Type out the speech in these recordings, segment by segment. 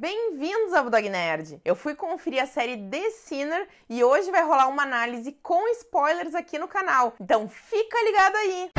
Bem-vindos ao Dog Nerd! Eu fui conferir a série The Sinner e hoje vai rolar uma análise com spoilers aqui no canal, então fica ligado aí!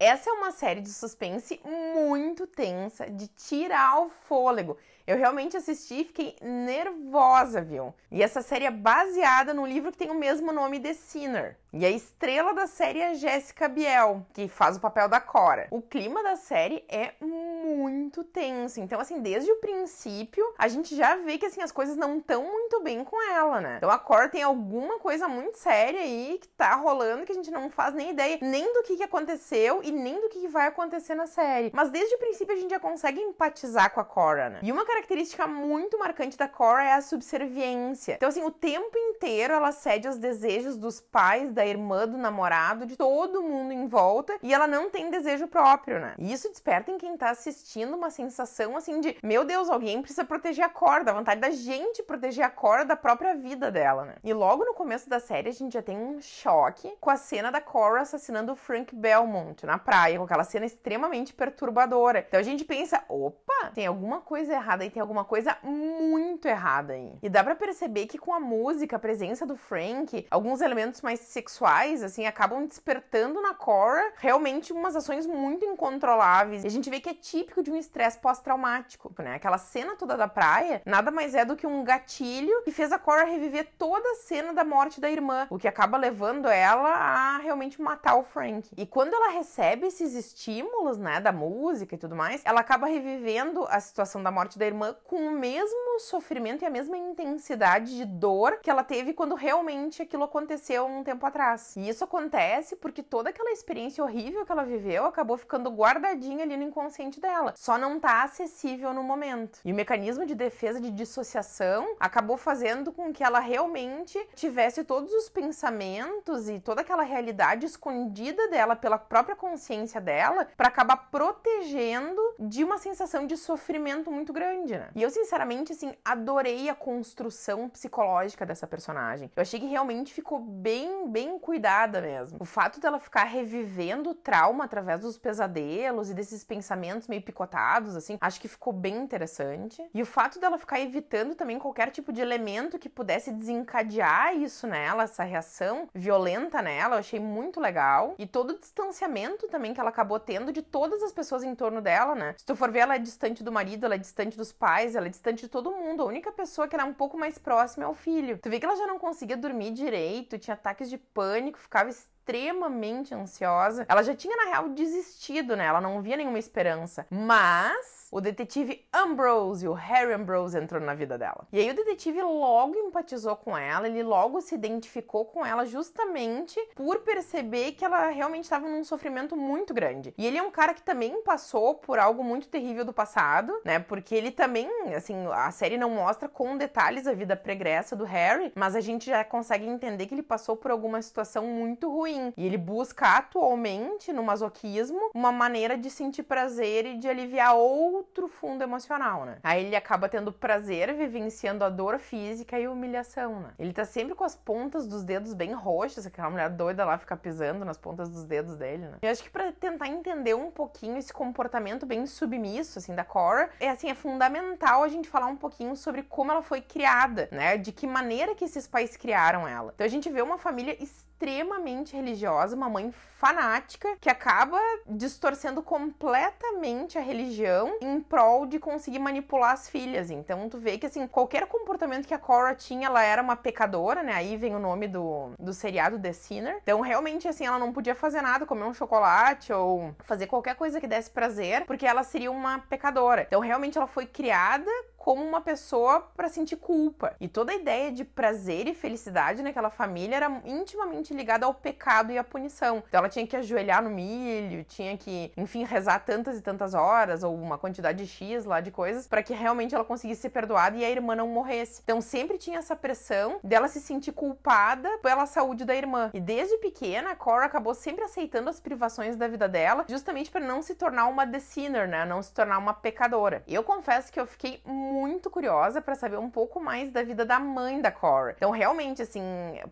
Essa é uma série de suspense muito tensa, de tirar o fôlego. Eu realmente assisti e fiquei nervosa, viu? E essa série é baseada no livro que tem o mesmo nome, de Sinner. E a estrela da série é Jéssica Biel, que faz o papel da Cora. O clima da série é muito tenso. Então, assim, desde o princípio, a gente já vê que assim, as coisas não estão muito bem com ela, né? Então a Cora tem alguma coisa muito séria aí que tá rolando que a gente não faz nem ideia nem do que, que aconteceu e nem do que vai acontecer na série. Mas desde o princípio a gente já consegue empatizar com a Cora, né? E uma característica muito marcante da Cora é a subserviência. Então, assim, o tempo inteiro ela cede aos desejos dos pais, da irmã, do namorado, de todo mundo em volta, e ela não tem desejo próprio, né? E isso desperta em quem tá assistindo uma sensação assim de: meu Deus, alguém precisa proteger a Cora, da vontade da gente proteger a Cora da própria vida dela, né? E logo no começo da série a gente já tem um choque com a cena da Cora assassinando o Frank Belmont na né? praia, com aquela cena extremamente perturbadora. Então a gente pensa, opa, tem alguma coisa errada aí, tem alguma coisa muito errada aí. E dá para perceber que com a música, a presença do Frank, alguns elementos mais sexuais, assim, acabam despertando na Cora realmente umas ações muito incontroláveis. E a gente vê que é típico de um estresse pós-traumático, né? Aquela cena toda da praia nada mais é do que um gatilho que fez a Cora reviver toda a cena da morte da irmã, o que acaba levando ela a realmente matar o Frank. E quando ela recebe recebe esses estímulos, né, da música e tudo mais, ela acaba revivendo a situação da morte da irmã com o mesmo sofrimento e a mesma intensidade de dor que ela teve quando realmente aquilo aconteceu um tempo atrás. E isso acontece porque toda aquela experiência horrível que ela viveu acabou ficando guardadinha ali no inconsciente dela, só não tá acessível no momento. E o mecanismo de defesa de dissociação acabou fazendo com que ela realmente tivesse todos os pensamentos e toda aquela realidade escondida dela pela própria consciência consciência dela para acabar protegendo de uma sensação de sofrimento muito grande, né? E eu, sinceramente, assim, adorei a construção psicológica dessa personagem. Eu achei que realmente ficou bem, bem cuidada mesmo. O fato dela ficar revivendo o trauma através dos pesadelos e desses pensamentos meio picotados, assim, acho que ficou bem interessante. E o fato dela ficar evitando também qualquer tipo de elemento que pudesse desencadear isso nela, essa reação violenta nela, eu achei muito legal. E todo o distanciamento também que ela acabou tendo de todas as pessoas em torno dela, né? Se tu for ver, ela é distante do marido, ela é distante dos pais, ela é distante de todo mundo. A única pessoa que ela é um pouco mais próxima é o filho. Tu vê que ela já não conseguia dormir direito, tinha ataques de pânico, ficava extremamente ansiosa. Ela já tinha, na real, desistido, né? Ela não via nenhuma esperança. Mas o detetive Ambrose, o Harry Ambrose, entrou na vida dela. E aí o detetive logo empatizou com ela, ele logo se identificou com ela justamente por perceber que ela realmente estava num sofrimento muito grande. E ele é um cara que também passou por algo muito terrível do passado, né? Porque ele também, assim, a série não mostra com detalhes a vida pregressa do Harry, mas a gente já consegue entender que ele passou por alguma situação muito ruim mim. E ele busca atualmente, no masoquismo, uma maneira de sentir prazer e de aliviar outro fundo emocional, né? Aí ele acaba tendo prazer vivenciando a dor física e humilhação, né? Ele tá sempre com as pontas dos dedos bem roxas, aquela mulher doida lá fica pisando nas pontas dos dedos dele, né? Eu acho que para tentar entender um pouquinho esse comportamento bem submisso, assim, da Cora, é assim, é fundamental a gente falar um pouquinho sobre como ela foi criada, né? De que maneira que esses pais criaram ela. Então a gente vê uma família extremamente religiosa religiosa, uma mãe fanática, que acaba distorcendo completamente a religião em prol de conseguir manipular as filhas. Então tu vê que assim, qualquer comportamento que a Cora tinha, ela era uma pecadora, né? Aí vem o nome do, do seriado The Sinner. Então realmente assim, ela não podia fazer nada, comer um chocolate ou fazer qualquer coisa que desse prazer, porque ela seria uma pecadora. Então realmente ela foi criada como uma pessoa para sentir culpa. E toda a ideia de prazer e felicidade naquela família era intimamente ligada ao pecado e à punição. Então ela tinha que ajoelhar no milho, tinha que, enfim, rezar tantas e tantas horas ou uma quantidade X lá de coisas para que realmente ela conseguisse ser perdoada e a irmã não morresse. Então sempre tinha essa pressão dela se sentir culpada pela saúde da irmã. E desde pequena, a Cora acabou sempre aceitando as privações da vida dela, justamente para não se tornar uma The sinner, né? Não se tornar uma pecadora. Eu confesso que eu fiquei muito muito curiosa para saber um pouco mais da vida da mãe da Cora. Então, realmente, assim,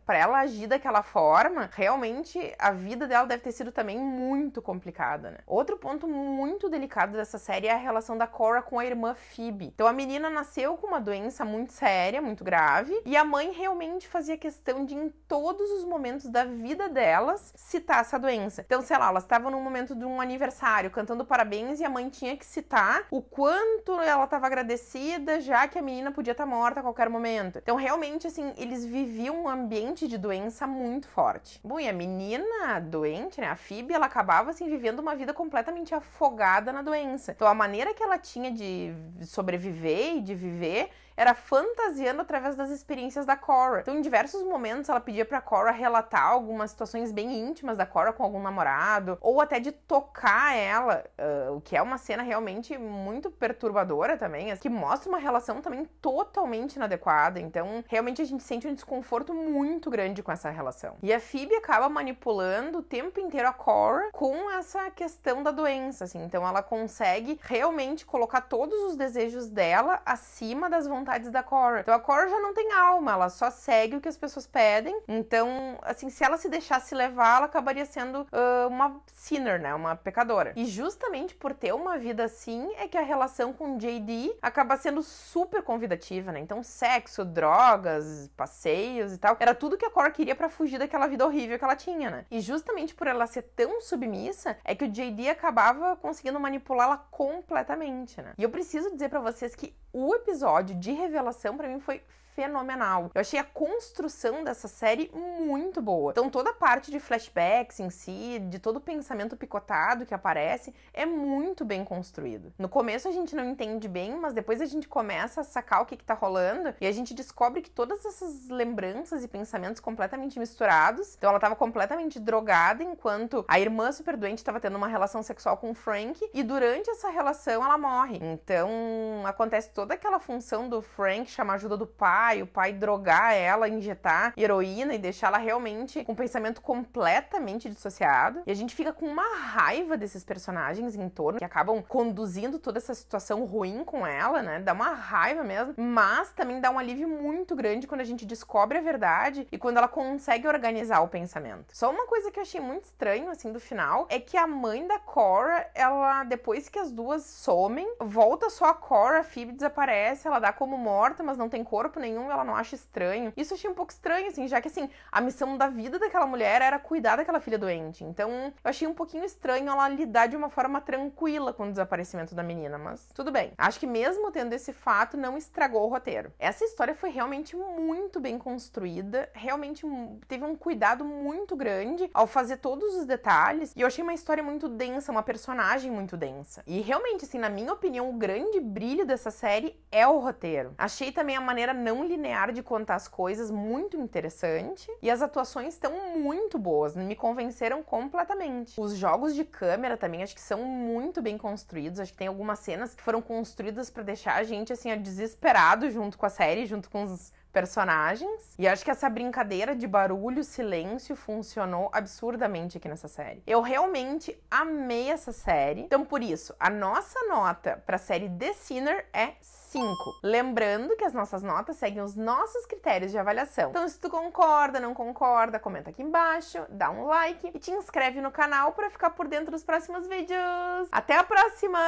para ela agir daquela forma, realmente a vida dela deve ter sido também muito complicada, né? Outro ponto muito delicado dessa série é a relação da Cora com a irmã Phoebe. Então, a menina nasceu com uma doença muito séria, muito grave, e a mãe realmente fazia questão de, em todos os momentos da vida delas, citar essa doença. Então, sei lá, elas estavam num momento de um aniversário cantando parabéns e a mãe tinha que citar o quanto ela estava agradecida vida, já que a menina podia estar tá morta a qualquer momento. Então, realmente, assim, eles viviam um ambiente de doença muito forte. Bom, e a menina doente, né, a Phoebe, ela acabava, assim, vivendo uma vida completamente afogada na doença. Então, a maneira que ela tinha de sobreviver e de viver era fantasiando através das experiências da Cora. Então, em diversos momentos, ela pedia pra Cora relatar algumas situações bem íntimas da Cora com algum namorado, ou até de tocar ela, uh, o que é uma cena realmente muito perturbadora também, assim, que mostra mostra uma relação também totalmente inadequada. Então, realmente a gente sente um desconforto muito grande com essa relação. E a Phoebe acaba manipulando o tempo inteiro a Cora com essa questão da doença, assim. Então, ela consegue realmente colocar todos os desejos dela acima das vontades da Cora. Então, a Cora já não tem alma, ela só segue o que as pessoas pedem. Então, assim, se ela se deixasse levar, ela acabaria sendo uh, uma sinner, né? Uma pecadora. E justamente por ter uma vida assim, é que a relação com JD acaba sendo sendo super convidativa, né? Então, sexo, drogas, passeios e tal, era tudo que a Cora queria para fugir daquela vida horrível que ela tinha, né? E justamente por ela ser tão submissa, é que o JD acabava conseguindo manipulá-la completamente, né? E eu preciso dizer para vocês que o episódio de revelação para mim foi fenomenal. Eu achei a construção dessa série muito boa. Então toda a parte de flashbacks em si, de todo o pensamento picotado que aparece, é muito bem construído. No começo a gente não entende bem, mas depois a gente começa a sacar o que, que tá rolando e a gente descobre que todas essas lembranças e pensamentos completamente misturados. Então ela tava completamente drogada enquanto a irmã super doente estava tendo uma relação sexual com o Frank e durante essa relação ela morre. Então acontece toda aquela função do Frank chamar ajuda do pai, o pai drogar ela, injetar heroína e deixar ela ela realmente com um pensamento completamente dissociado. E a gente fica com uma raiva desses personagens em torno, que acabam conduzindo toda essa situação ruim com ela, né? Dá uma raiva mesmo, mas também dá um alívio muito grande quando a gente descobre a verdade e quando ela consegue organizar o pensamento. Só uma coisa que eu achei muito estranho, assim, do final, é que a mãe da Cora, ela, depois que as duas somem, volta só a Cora, a Phoebe desaparece, ela dá como morta, mas não tem corpo nenhum, ela não acha estranho. Isso eu achei um pouco estranho, assim, já que, assim, a missão da vida daquela mulher era cuidar daquela filha doente. Então, eu achei um pouquinho estranho ela lidar de uma forma tranquila com o desaparecimento da menina, mas tudo bem. Acho que mesmo tendo esse fato, não estragou o roteiro. Essa história foi realmente muito bem construída, realmente teve um cuidado muito grande ao fazer todos os detalhes, e eu achei uma história muito densa, uma personagem muito densa. E realmente, assim, na minha opinião, o grande brilho dessa série é o roteiro. Achei também a maneira não linear de contar as coisas muito interessante, e as atuações estão muito boas, me convenceram completamente. Os jogos de câmera também acho que são muito bem construídos, acho que tem algumas cenas que foram construídas para deixar a gente assim desesperado junto com a série, junto com os personagens. E acho que essa brincadeira de barulho, silêncio funcionou absurdamente aqui nessa série. Eu realmente amei essa série. Então, por isso, a nossa nota para a série The Sinner é 5. Lembrando que as nossas notas seguem os nossos critérios de avaliação. Então, se tu concorda, não concorda, comenta aqui embaixo, dá um like e te inscreve no canal para ficar por dentro dos próximos vídeos. Até a próxima!